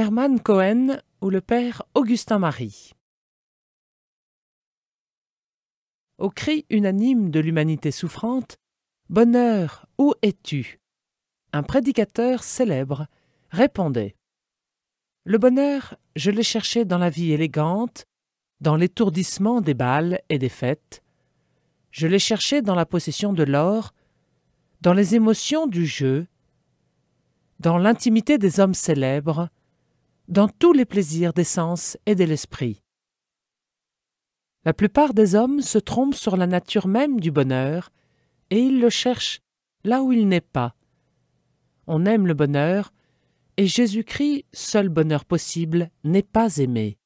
Hermann Cohen ou le père Augustin Marie. Au cri unanime de l'humanité souffrante, Bonheur, où es-tu Un prédicateur célèbre répondait Le bonheur, je l'ai cherché dans la vie élégante, dans l'étourdissement des bals et des fêtes. Je l'ai cherché dans la possession de l'or, dans les émotions du jeu, dans l'intimité des hommes célèbres, dans tous les plaisirs des sens et de l'esprit. La plupart des hommes se trompent sur la nature même du bonheur, et ils le cherchent là où il n'est pas. On aime le bonheur, et Jésus-Christ, seul bonheur possible, n'est pas aimé.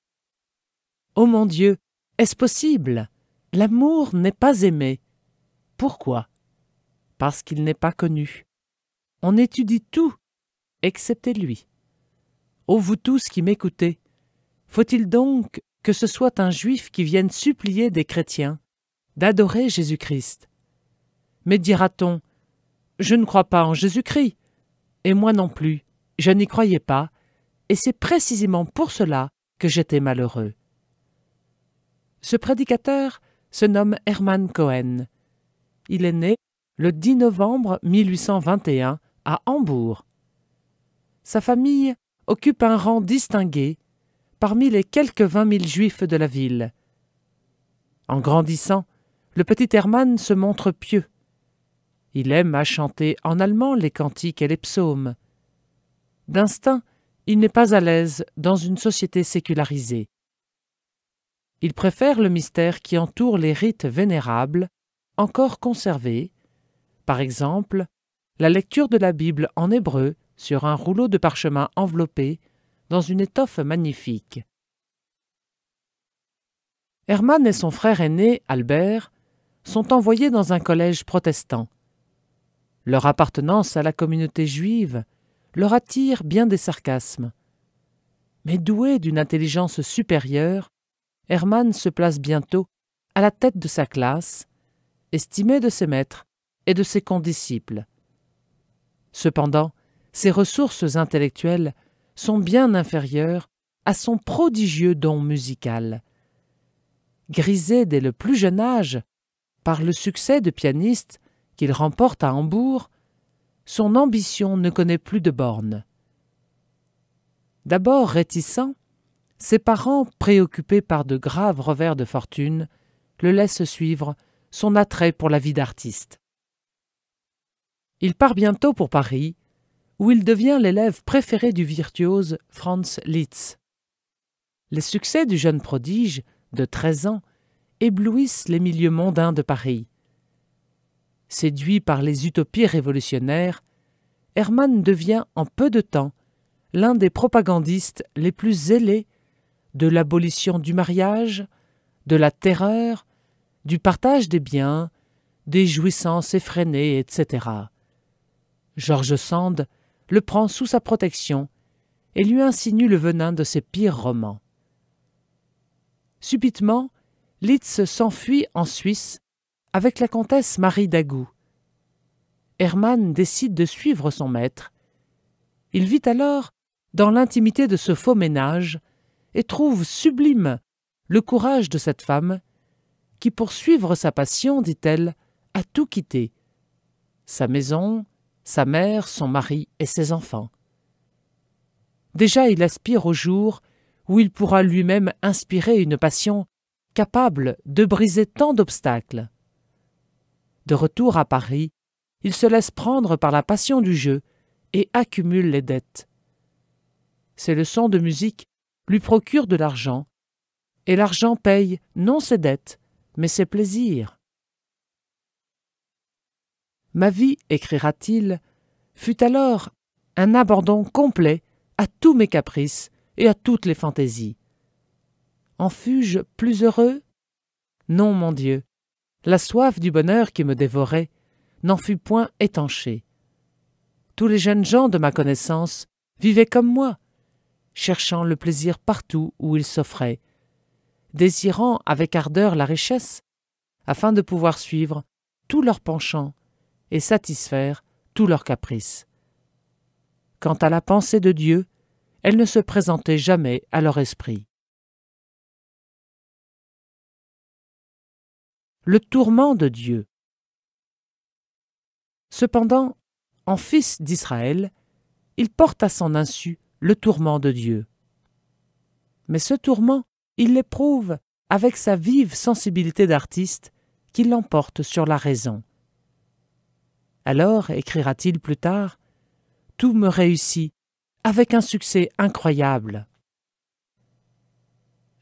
oh mon Dieu, est-ce possible L'amour n'est pas aimé. Pourquoi Parce qu'il n'est pas connu. On étudie tout, excepté lui. Ô vous tous qui m'écoutez, faut-il donc que ce soit un juif qui vienne supplier des chrétiens d'adorer Jésus-Christ Mais dira-t-on Je ne crois pas en Jésus-Christ, et moi non plus, je n'y croyais pas, et c'est précisément pour cela que j'étais malheureux. Ce prédicateur se nomme Hermann Cohen. Il est né le 10 novembre 1821 à Hambourg. Sa famille occupe un rang distingué parmi les quelques vingt mille juifs de la ville. En grandissant, le petit Hermann se montre pieux. Il aime à chanter en allemand les cantiques et les psaumes. D'instinct, il n'est pas à l'aise dans une société sécularisée. Il préfère le mystère qui entoure les rites vénérables, encore conservés, par exemple la lecture de la Bible en hébreu sur un rouleau de parchemin enveloppé dans une étoffe magnifique. Hermann et son frère aîné, Albert, sont envoyés dans un collège protestant. Leur appartenance à la communauté juive leur attire bien des sarcasmes. Mais doué d'une intelligence supérieure, Hermann se place bientôt à la tête de sa classe, estimé de ses maîtres et de ses condisciples. Cependant, ses ressources intellectuelles sont bien inférieures à son prodigieux don musical. Grisé dès le plus jeune âge par le succès de pianiste qu'il remporte à Hambourg, son ambition ne connaît plus de bornes. D'abord réticent, ses parents, préoccupés par de graves revers de fortune, le laissent suivre son attrait pour la vie d'artiste. Il part bientôt pour Paris où il devient l'élève préféré du virtuose Franz Liszt. Les succès du jeune prodige, de 13 ans, éblouissent les milieux mondains de Paris. Séduit par les utopies révolutionnaires, Hermann devient en peu de temps l'un des propagandistes les plus zélés de l'abolition du mariage, de la terreur, du partage des biens, des jouissances effrénées, etc. George Sand le prend sous sa protection et lui insinue le venin de ses pires romans. Subitement, Litz s'enfuit en Suisse avec la comtesse Marie Dagou. Hermann décide de suivre son maître. Il vit alors dans l'intimité de ce faux ménage et trouve sublime le courage de cette femme qui, pour suivre sa passion, dit-elle, a tout quitté. Sa maison, sa mère, son mari et ses enfants. Déjà il aspire au jour où il pourra lui-même inspirer une passion capable de briser tant d'obstacles. De retour à Paris, il se laisse prendre par la passion du jeu et accumule les dettes. Ses leçons de musique lui procurent de l'argent, et l'argent paye non ses dettes, mais ses plaisirs. Ma vie, écrira-t-il, fut alors un abandon complet à tous mes caprices et à toutes les fantaisies. En fus-je plus heureux Non, mon Dieu. La soif du bonheur qui me dévorait n'en fut point étanchée. Tous les jeunes gens de ma connaissance vivaient comme moi, cherchant le plaisir partout où il s'offrait, désirant avec ardeur la richesse, afin de pouvoir suivre tous leurs penchants et satisfaire tous leurs caprices. Quant à la pensée de Dieu, elle ne se présentait jamais à leur esprit. Le tourment de Dieu. Cependant, en fils d'Israël, il porte à son insu le tourment de Dieu. Mais ce tourment, il l'éprouve avec sa vive sensibilité d'artiste qui l'emporte sur la raison. Alors, écrira-t-il plus tard, tout me réussit, avec un succès incroyable.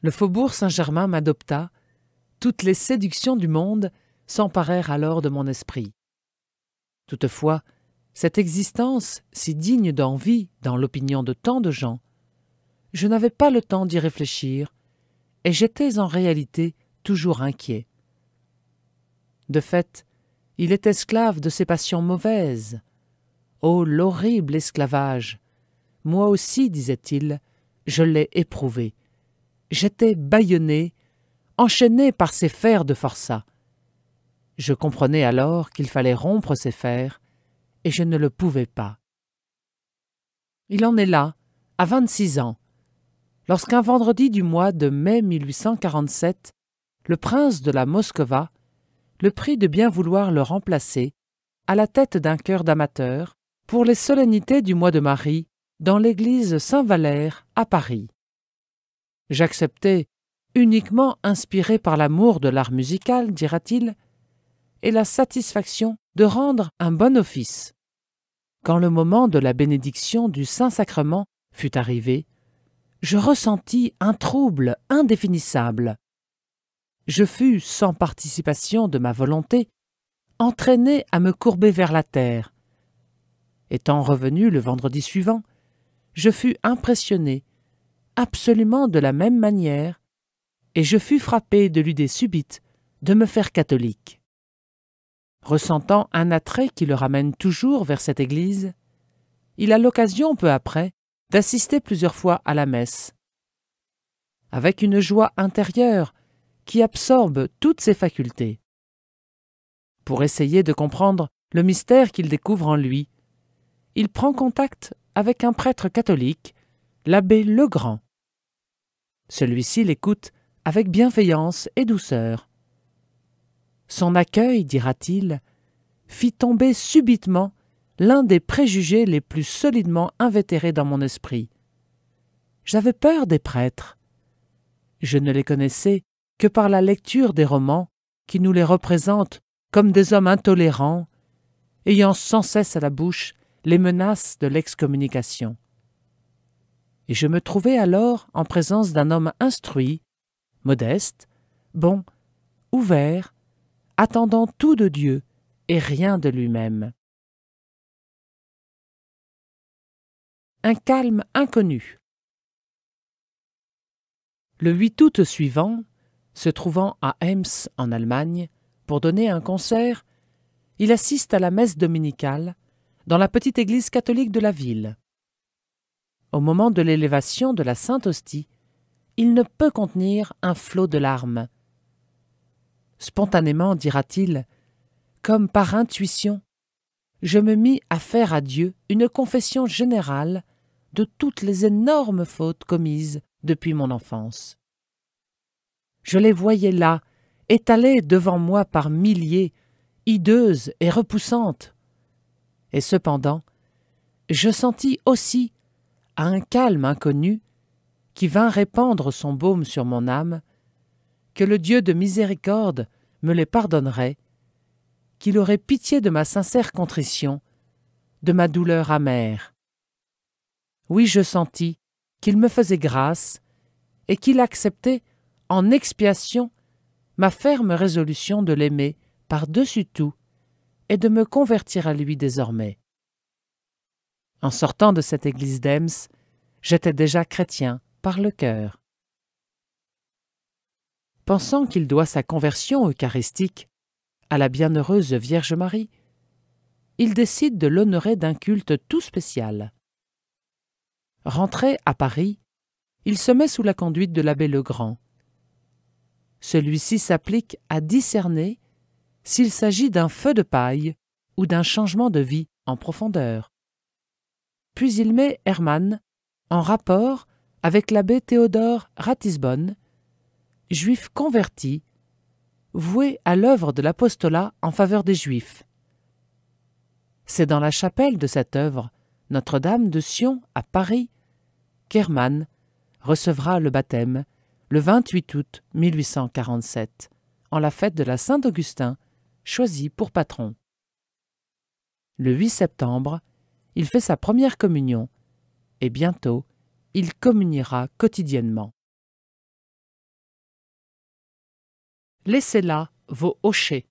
Le faubourg Saint-Germain m'adopta, toutes les séductions du monde s'emparèrent alors de mon esprit. Toutefois, cette existence, si digne d'envie dans l'opinion de tant de gens, je n'avais pas le temps d'y réfléchir, et j'étais en réalité toujours inquiet. De fait, il est esclave de ses passions mauvaises. Oh, l'horrible esclavage Moi aussi, disait-il, je l'ai éprouvé. J'étais bâillonné, enchaîné par ces fers de forçat. Je comprenais alors qu'il fallait rompre ses fers, et je ne le pouvais pas. Il en est là, à vingt-six ans, lorsqu'un vendredi du mois de mai 1847, le prince de la Moscova le prix de bien vouloir le remplacer, à la tête d'un chœur d'amateur pour les solennités du mois de Marie, dans l'église Saint-Valère à Paris. J'acceptai, uniquement inspiré par l'amour de l'art musical, dira-t-il, et la satisfaction de rendre un bon office. Quand le moment de la bénédiction du Saint-Sacrement fut arrivé, je ressentis un trouble indéfinissable, je fus, sans participation de ma volonté, entraîné à me courber vers la terre. Étant revenu le vendredi suivant, je fus impressionné, absolument de la même manière, et je fus frappé de l'idée subite de me faire catholique. Ressentant un attrait qui le ramène toujours vers cette église, il a l'occasion peu après d'assister plusieurs fois à la messe. Avec une joie intérieure qui absorbe toutes ses facultés. Pour essayer de comprendre le mystère qu'il découvre en lui, il prend contact avec un prêtre catholique, l'abbé Legrand. Celui-ci l'écoute avec bienveillance et douceur. Son accueil, dira-t-il, fit tomber subitement l'un des préjugés les plus solidement invétérés dans mon esprit. J'avais peur des prêtres. Je ne les connaissais que par la lecture des romans qui nous les représentent comme des hommes intolérants, ayant sans cesse à la bouche les menaces de l'excommunication. Et je me trouvais alors en présence d'un homme instruit, modeste, bon, ouvert, attendant tout de Dieu et rien de lui-même. Un calme inconnu. Le 8 août suivant, se trouvant à Ems en Allemagne pour donner un concert, il assiste à la messe dominicale dans la petite église catholique de la ville. Au moment de l'élévation de la Sainte Hostie, il ne peut contenir un flot de larmes. Spontanément, dira-t-il, comme par intuition, je me mis à faire à Dieu une confession générale de toutes les énormes fautes commises depuis mon enfance. Je les voyais là, étalées devant moi par milliers, hideuses et repoussantes. Et cependant, je sentis aussi, à un calme inconnu, qui vint répandre son baume sur mon âme, que le Dieu de miséricorde me les pardonnerait, qu'il aurait pitié de ma sincère contrition, de ma douleur amère. Oui, je sentis qu'il me faisait grâce et qu'il acceptait en expiation, ma ferme résolution de l'aimer par-dessus tout et de me convertir à lui désormais. En sortant de cette église d'Ems, j'étais déjà chrétien par le cœur. Pensant qu'il doit sa conversion eucharistique à la bienheureuse Vierge Marie, il décide de l'honorer d'un culte tout spécial. Rentré à Paris, il se met sous la conduite de l'abbé Legrand, celui-ci s'applique à discerner s'il s'agit d'un feu de paille ou d'un changement de vie en profondeur. Puis il met Hermann en rapport avec l'abbé Théodore Ratisbonne, juif converti, voué à l'œuvre de l'apostolat en faveur des Juifs. C'est dans la chapelle de cette œuvre, Notre-Dame de Sion à Paris, qu'Hermann recevra le baptême le 28 août 1847, en la fête de la Saint-Augustin, choisi pour patron. Le 8 septembre, il fait sa première communion et bientôt, il communiera quotidiennement. Laissez là vos hochets.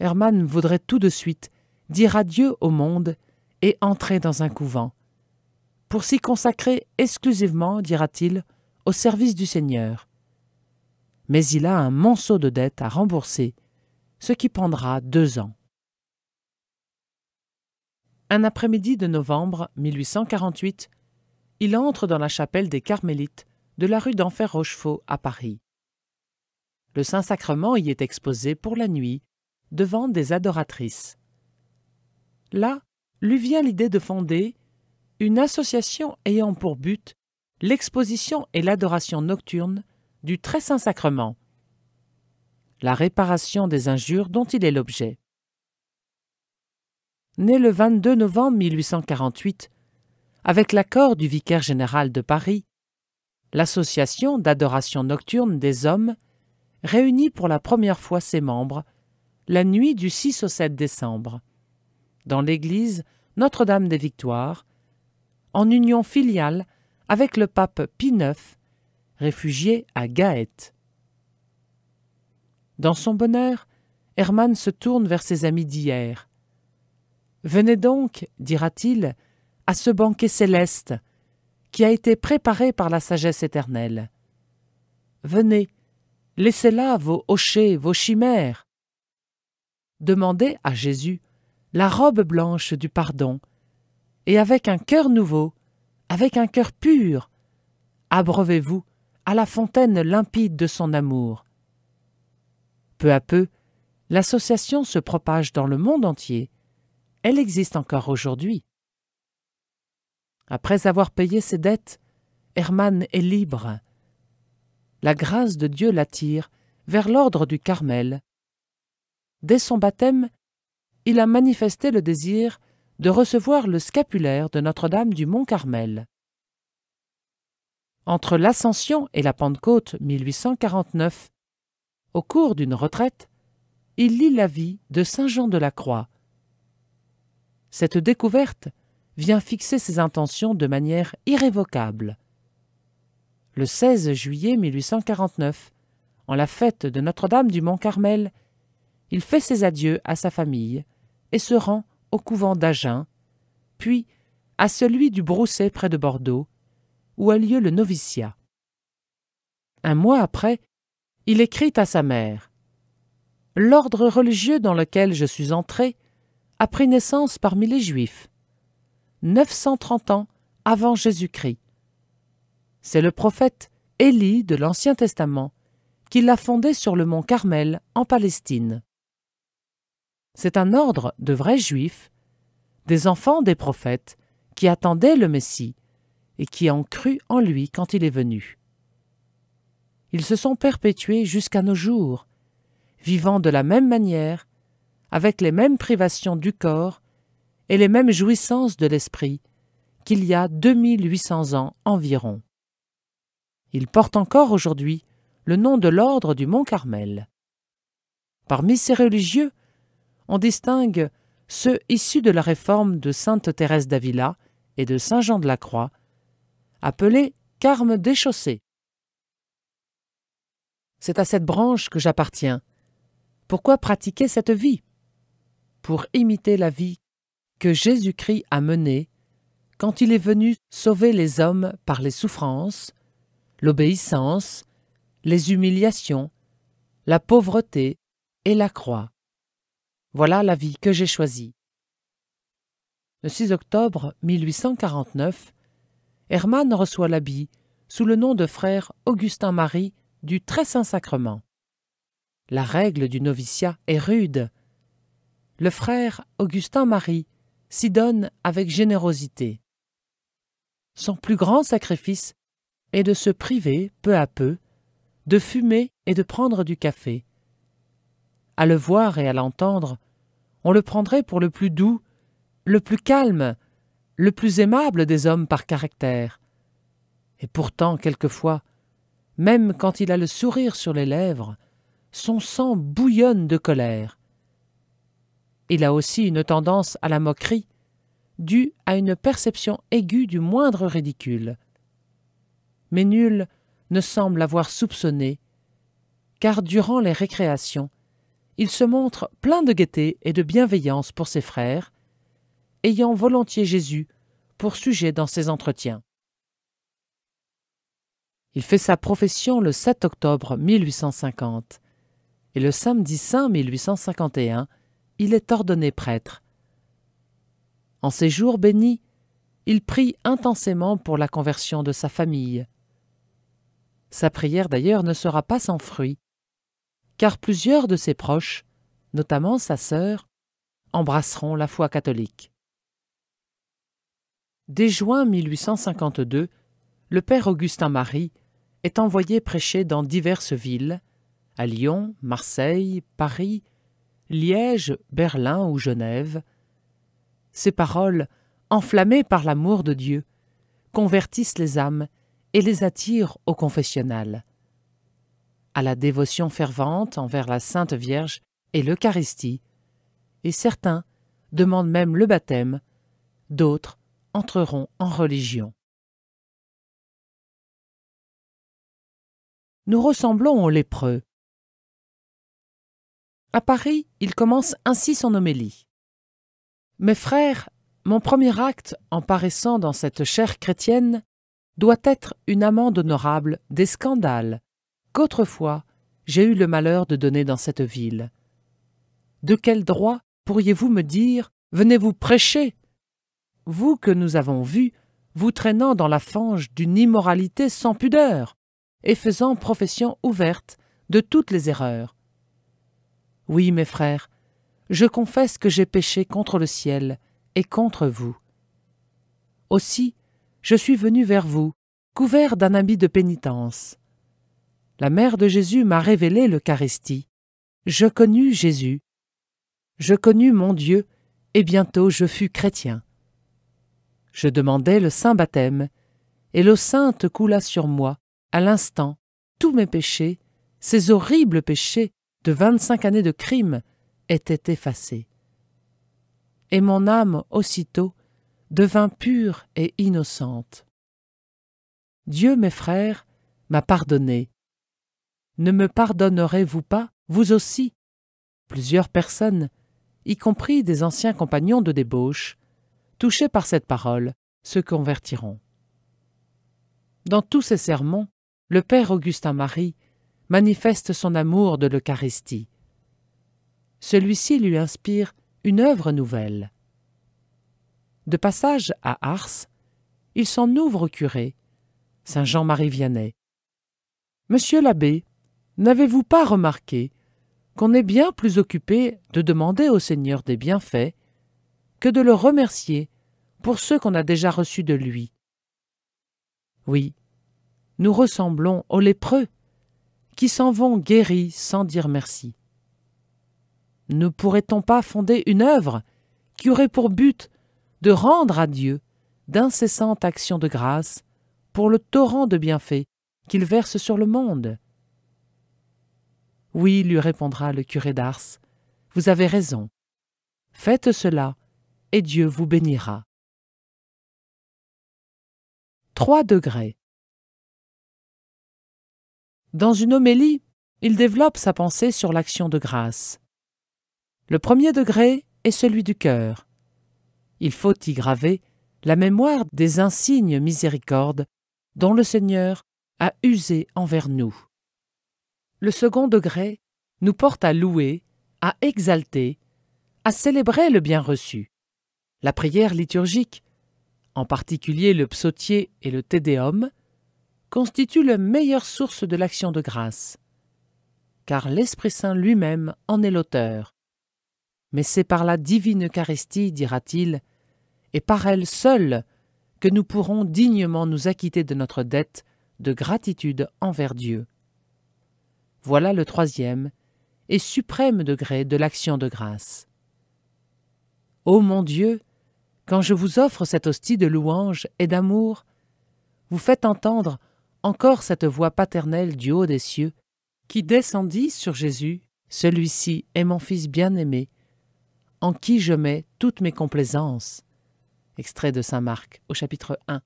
Hermann voudrait tout de suite dire adieu au monde et entrer dans un couvent, pour s'y consacrer exclusivement, dira-t-il, au service du Seigneur. Mais il a un monceau de dettes à rembourser, ce qui prendra deux ans. Un après-midi de novembre 1848, il entre dans la chapelle des Carmélites de la rue d'Enfer Rochefort à Paris. Le Saint-Sacrement y est exposé pour la nuit devant des adoratrices. Là, lui vient l'idée de fonder une association ayant pour but l'exposition et l'adoration nocturne du très saint sacrement, la réparation des injures dont il est l'objet. Né le 22 novembre 1848, avec l'accord du vicaire général de Paris, l'association d'adoration nocturne des hommes réunit pour la première fois ses membres la nuit du 6 au 7 décembre, dans l'église Notre-Dame des Victoires, en union filiale avec le pape Pie IX, réfugié à Gaète. Dans son bonheur, Hermann se tourne vers ses amis d'hier. Venez donc, dira-t-il, à ce banquet céleste qui a été préparé par la sagesse éternelle. Venez, laissez là vos hochets, vos chimères. Demandez à Jésus la robe blanche du pardon et avec un cœur nouveau, avec un cœur pur, abreuvez-vous à la fontaine limpide de son amour. Peu à peu, l'association se propage dans le monde entier. Elle existe encore aujourd'hui. Après avoir payé ses dettes, Hermann est libre. La grâce de Dieu l'attire vers l'ordre du Carmel. Dès son baptême, il a manifesté le désir de recevoir le scapulaire de Notre-Dame du Mont-Carmel. Entre l'Ascension et la Pentecôte 1849, au cours d'une retraite, il lit la vie de Saint Jean de la Croix. Cette découverte vient fixer ses intentions de manière irrévocable. Le 16 juillet 1849, en la fête de Notre-Dame du Mont-Carmel, il fait ses adieux à sa famille et se rend au couvent d'Agen, puis à celui du Brousset près de Bordeaux, où a lieu le noviciat. Un mois après, il écrit à sa mère L'ordre religieux dans lequel je suis entré a pris naissance parmi les Juifs, 930 ans avant Jésus-Christ. C'est le prophète Élie de l'Ancien Testament qui l'a fondé sur le mont Carmel en Palestine. C'est un ordre de vrais juifs, des enfants des prophètes, qui attendaient le Messie et qui ont cru en lui quand il est venu. Ils se sont perpétués jusqu'à nos jours, vivant de la même manière, avec les mêmes privations du corps et les mêmes jouissances de l'esprit qu'il y a 2800 ans environ. Ils portent encore aujourd'hui le nom de l'ordre du Mont Carmel. Parmi ces religieux, on distingue ceux issus de la réforme de Sainte Thérèse d'Avila et de Saint Jean de la Croix, appelés carmes déchaussés. C'est à cette branche que j'appartiens. Pourquoi pratiquer cette vie Pour imiter la vie que Jésus-Christ a menée quand il est venu sauver les hommes par les souffrances, l'obéissance, les humiliations, la pauvreté et la croix. Voilà la vie que j'ai choisie. Le 6 octobre 1849, Hermann reçoit l'habit sous le nom de frère Augustin-Marie du Très Saint-Sacrement. La règle du noviciat est rude. Le frère Augustin-Marie s'y donne avec générosité. Son plus grand sacrifice est de se priver peu à peu, de fumer et de prendre du café. À le voir et à l'entendre, on le prendrait pour le plus doux, le plus calme, le plus aimable des hommes par caractère. Et pourtant, quelquefois, même quand il a le sourire sur les lèvres, son sang bouillonne de colère. Il a aussi une tendance à la moquerie, due à une perception aiguë du moindre ridicule. Mais nul ne semble avoir soupçonné, car durant les récréations, il se montre plein de gaieté et de bienveillance pour ses frères, ayant volontiers Jésus pour sujet dans ses entretiens. Il fait sa profession le 7 octobre 1850, et le samedi saint 1851, il est ordonné prêtre. En ces jours bénis, il prie intensément pour la conversion de sa famille. Sa prière d'ailleurs ne sera pas sans fruit, car plusieurs de ses proches, notamment sa sœur, embrasseront la foi catholique. Dès juin 1852, le père Augustin Marie est envoyé prêcher dans diverses villes, à Lyon, Marseille, Paris, Liège, Berlin ou Genève. Ses paroles, enflammées par l'amour de Dieu, convertissent les âmes et les attirent au confessionnal à la dévotion fervente envers la Sainte Vierge et l'Eucharistie, et certains demandent même le baptême, d'autres entreront en religion. Nous ressemblons aux lépreux. À Paris, il commence ainsi son homélie. Mes frères, mon premier acte en paraissant dans cette chair chrétienne doit être une amende honorable des scandales, qu'autrefois j'ai eu le malheur de donner dans cette ville. De quel droit pourriez-vous me dire Venez-vous prêcher Vous que nous avons vu, vous traînant dans la fange d'une immoralité sans pudeur, et faisant profession ouverte de toutes les erreurs. Oui, mes frères, je confesse que j'ai péché contre le ciel et contre vous. Aussi, je suis venu vers vous, couvert d'un habit de pénitence, la mère de Jésus m'a révélé l'Eucharistie. Je connus Jésus. Je connus mon Dieu, et bientôt je fus chrétien. Je demandai le saint baptême, et l'eau sainte coula sur moi, à l'instant, tous mes péchés, ces horribles péchés de vingt-cinq années de crime, étaient effacés. Et mon âme, aussitôt, devint pure et innocente. Dieu, mes frères, m'a pardonné, ne me pardonnerez-vous pas, vous aussi Plusieurs personnes, y compris des anciens compagnons de débauche, touchés par cette parole, se convertiront. Dans tous ses sermons, le Père Augustin Marie manifeste son amour de l'Eucharistie. Celui-ci lui inspire une œuvre nouvelle. De passage à Ars, il s'en ouvre au curé, Saint Jean-Marie Vianney. Monsieur l'abbé, N'avez-vous pas remarqué qu'on est bien plus occupé de demander au Seigneur des bienfaits que de le remercier pour ceux qu'on a déjà reçus de lui Oui, nous ressemblons aux lépreux qui s'en vont guéris sans dire merci. Ne pourrait-on pas fonder une œuvre qui aurait pour but de rendre à Dieu d'incessantes actions de grâce pour le torrent de bienfaits qu'il verse sur le monde oui, lui répondra le curé d'Ars, vous avez raison. Faites cela, et Dieu vous bénira. Trois degrés. Dans une homélie, il développe sa pensée sur l'action de grâce. Le premier degré est celui du cœur. Il faut y graver la mémoire des insignes miséricordes dont le Seigneur a usé envers nous le second degré nous porte à louer, à exalter, à célébrer le bien reçu. La prière liturgique, en particulier le psautier et le tédéum, constitue la meilleure source de l'action de grâce, car l'Esprit Saint lui-même en est l'auteur. Mais c'est par la divine Eucharistie, dira-t-il, et par elle seule, que nous pourrons dignement nous acquitter de notre dette de gratitude envers Dieu. Voilà le troisième et suprême degré de l'action de grâce. Ô mon Dieu, quand je vous offre cette hostie de louange et d'amour, vous faites entendre encore cette voix paternelle du haut des cieux qui descendit sur Jésus, celui-ci est mon Fils bien-aimé, en qui je mets toutes mes complaisances. Extrait de Saint Marc au chapitre 1.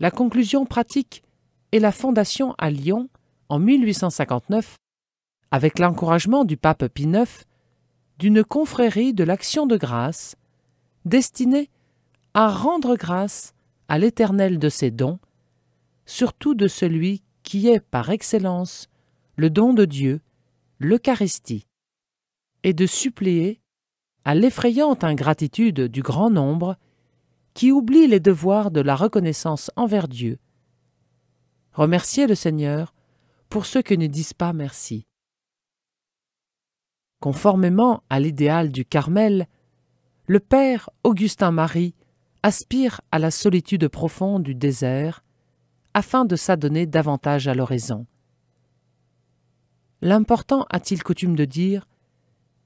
La conclusion pratique et la fondation à Lyon en 1859, avec l'encouragement du pape Pie IX, d'une confrérie de l'action de grâce destinée à rendre grâce à l'Éternel de ses dons, surtout de celui qui est par excellence le don de Dieu, l'Eucharistie, et de suppléer à l'effrayante ingratitude du grand nombre qui oublie les devoirs de la reconnaissance envers Dieu. Remerciez le Seigneur pour ceux qui ne disent pas merci. Conformément à l'idéal du Carmel, le père Augustin-Marie aspire à la solitude profonde du désert afin de s'adonner davantage à l'oraison. L'important, a-t-il coutume de dire,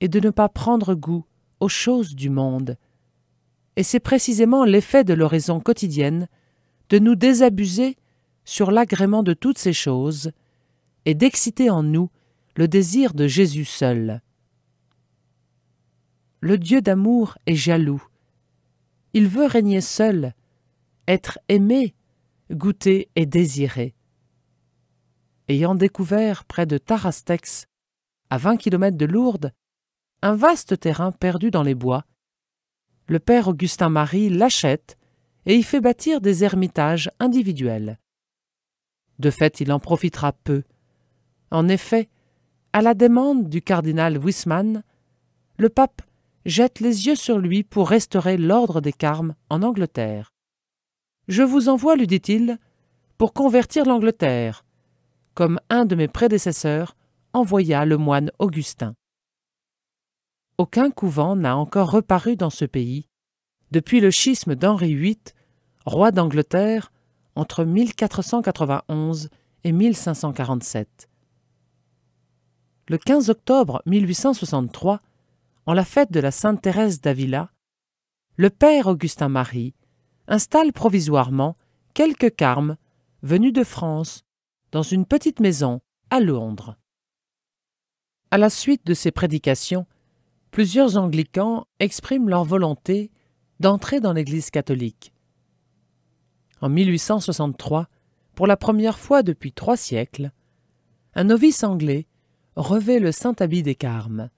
est de ne pas prendre goût aux choses du monde, et c'est précisément l'effet de l'oraison quotidienne de nous désabuser sur l'agrément de toutes ces choses et d'exciter en nous le désir de Jésus seul. Le Dieu d'amour est jaloux. Il veut régner seul, être aimé, goûté et désiré. Ayant découvert près de Tarastex, à 20 km de Lourdes, un vaste terrain perdu dans les bois, le père Augustin Marie l'achète et y fait bâtir des ermitages individuels. De fait, il en profitera peu, en effet, à la demande du cardinal Wisman, le pape jette les yeux sur lui pour restaurer l'ordre des carmes en Angleterre. Je vous envoie, lui dit-il, pour convertir l'Angleterre, comme un de mes prédécesseurs envoya le moine Augustin. Aucun couvent n'a encore reparu dans ce pays depuis le schisme d'Henri VIII, roi d'Angleterre, entre 1491 et 1547 le 15 octobre 1863, en la fête de la Sainte Thérèse d'Avila, le père Augustin Marie installe provisoirement quelques carmes venus de France dans une petite maison à Londres. À la suite de ces prédications, plusieurs anglicans expriment leur volonté d'entrer dans l'Église catholique. En 1863, pour la première fois depuis trois siècles, un novice anglais revêt le saint habit des Carmes.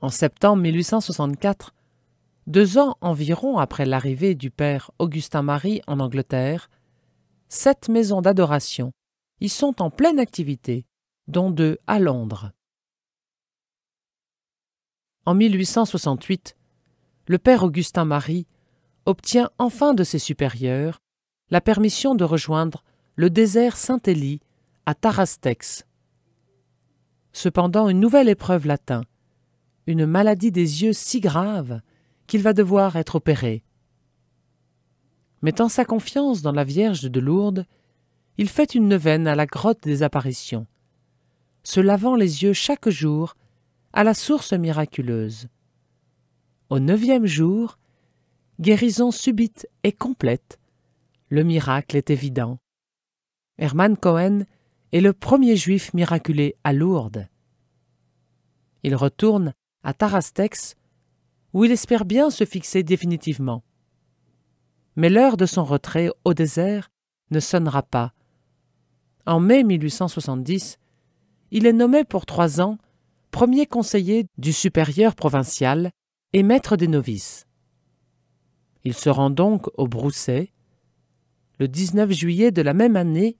En septembre 1864, deux ans environ après l'arrivée du père Augustin-Marie en Angleterre, sept maisons d'adoration y sont en pleine activité, dont deux à Londres. En 1868, le père Augustin-Marie obtient enfin de ses supérieurs la permission de rejoindre le désert Saint-Élie à Tarastex, Cependant, une nouvelle épreuve l'atteint, une maladie des yeux si grave qu'il va devoir être opéré. Mettant sa confiance dans la Vierge de Lourdes, il fait une neuvaine à la grotte des apparitions, se lavant les yeux chaque jour à la source miraculeuse. Au neuvième jour, guérison subite et complète, le miracle est évident. Hermann Cohen est le premier juif miraculé à Lourdes. Il retourne à Tarastex, où il espère bien se fixer définitivement. Mais l'heure de son retrait au désert ne sonnera pas. En mai 1870, il est nommé pour trois ans premier conseiller du supérieur provincial et maître des novices. Il se rend donc au Brousset. Le 19 juillet de la même année,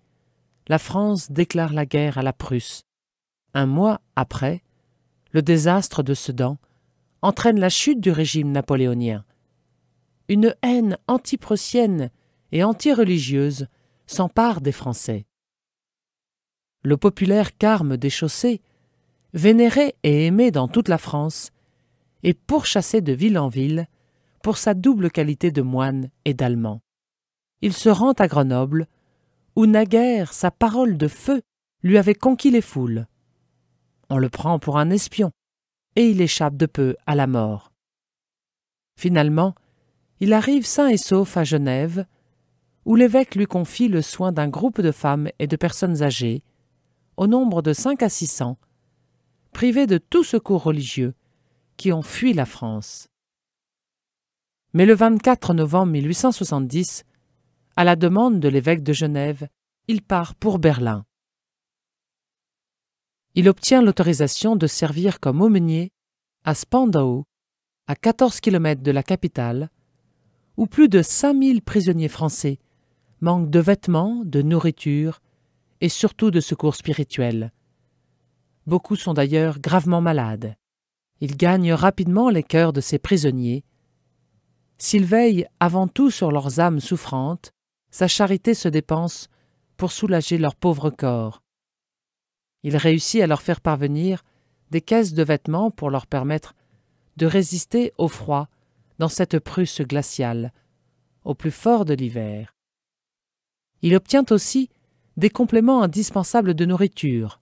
la France déclare la guerre à la Prusse. Un mois après, le désastre de Sedan entraîne la chute du régime napoléonien. Une haine antiprussienne et anti-religieuse s'empare des Français. Le populaire Carme des Chaussées, vénéré et aimé dans toute la France, est pourchassé de ville en ville pour sa double qualité de moine et d'allemand. Il se rend à Grenoble où naguère sa parole de feu lui avait conquis les foules. On le prend pour un espion, et il échappe de peu à la mort. Finalement, il arrive sain et sauf à Genève, où l'évêque lui confie le soin d'un groupe de femmes et de personnes âgées, au nombre de cinq à six cents, privées de tout secours religieux, qui ont fui la France. Mais le 24 novembre 1870, à la demande de l'évêque de Genève, il part pour Berlin. Il obtient l'autorisation de servir comme aumônier à Spandau, à 14 km de la capitale, où plus de 5000 prisonniers français manquent de vêtements, de nourriture et surtout de secours spirituels. Beaucoup sont d'ailleurs gravement malades. Il gagne rapidement les cœurs de ses prisonniers. S'il veille avant tout sur leurs âmes souffrantes, sa charité se dépense pour soulager leur pauvre corps. Il réussit à leur faire parvenir des caisses de vêtements pour leur permettre de résister au froid dans cette Prusse glaciale, au plus fort de l'hiver. Il obtient aussi des compléments indispensables de nourriture.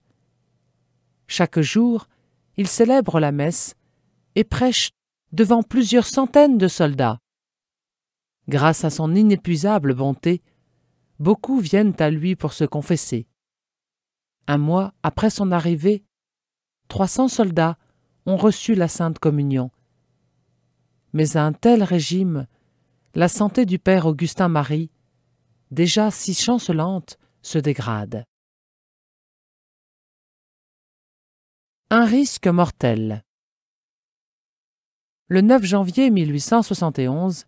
Chaque jour, il célèbre la messe et prêche devant plusieurs centaines de soldats. Grâce à son inépuisable bonté, beaucoup viennent à lui pour se confesser. Un mois après son arrivée, trois cents soldats ont reçu la Sainte Communion. Mais à un tel régime, la santé du père Augustin Marie, déjà si chancelante, se dégrade. Un risque mortel. Le 9 janvier 1871,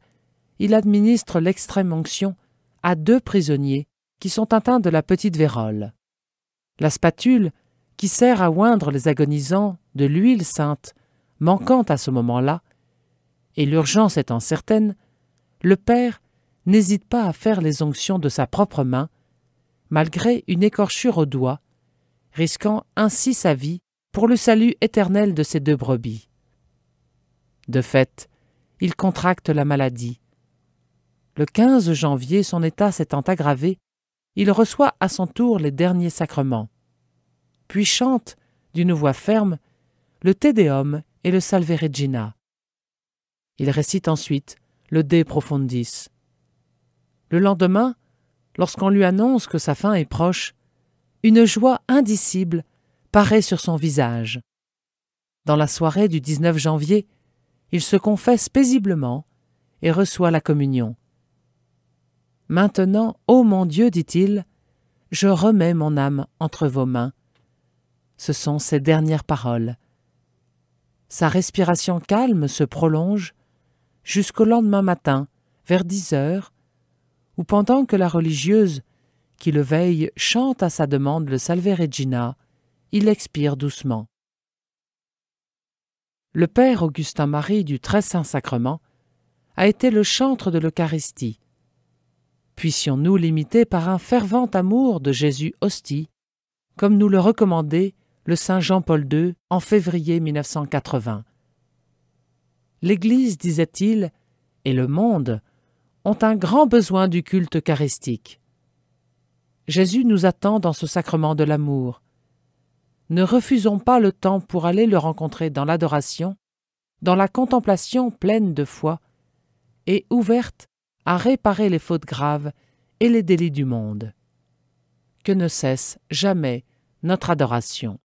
il administre l'extrême onction à deux prisonniers qui sont atteints de la petite vérole. La spatule, qui sert à oindre les agonisants de l'huile sainte, manquant à ce moment-là, et l'urgence étant certaine, le Père n'hésite pas à faire les onctions de sa propre main, malgré une écorchure au doigt, risquant ainsi sa vie pour le salut éternel de ses deux brebis. De fait, il contracte la maladie, le 15 janvier, son état s'étant aggravé, il reçoit à son tour les derniers sacrements. Puis chante, d'une voix ferme, le Te Deum et le Salve Regina. Il récite ensuite le De Profundis. Le lendemain, lorsqu'on lui annonce que sa fin est proche, une joie indicible paraît sur son visage. Dans la soirée du 19 janvier, il se confesse paisiblement et reçoit la communion. Maintenant, ô mon Dieu, dit-il, je remets mon âme entre vos mains. Ce sont ses dernières paroles. Sa respiration calme se prolonge jusqu'au lendemain matin, vers dix heures, où pendant que la religieuse, qui le veille, chante à sa demande le Salve Regina, il expire doucement. Le père Augustin Marie du Très Saint Sacrement a été le chantre de l'Eucharistie, puissions-nous l'imiter par un fervent amour de Jésus hostie, comme nous le recommandait le Saint Jean-Paul II en février 1980. L'Église, disait-il, et le monde ont un grand besoin du culte eucharistique. Jésus nous attend dans ce sacrement de l'amour. Ne refusons pas le temps pour aller le rencontrer dans l'adoration, dans la contemplation pleine de foi et ouverte à réparer les fautes graves et les délits du monde. Que ne cesse jamais notre adoration.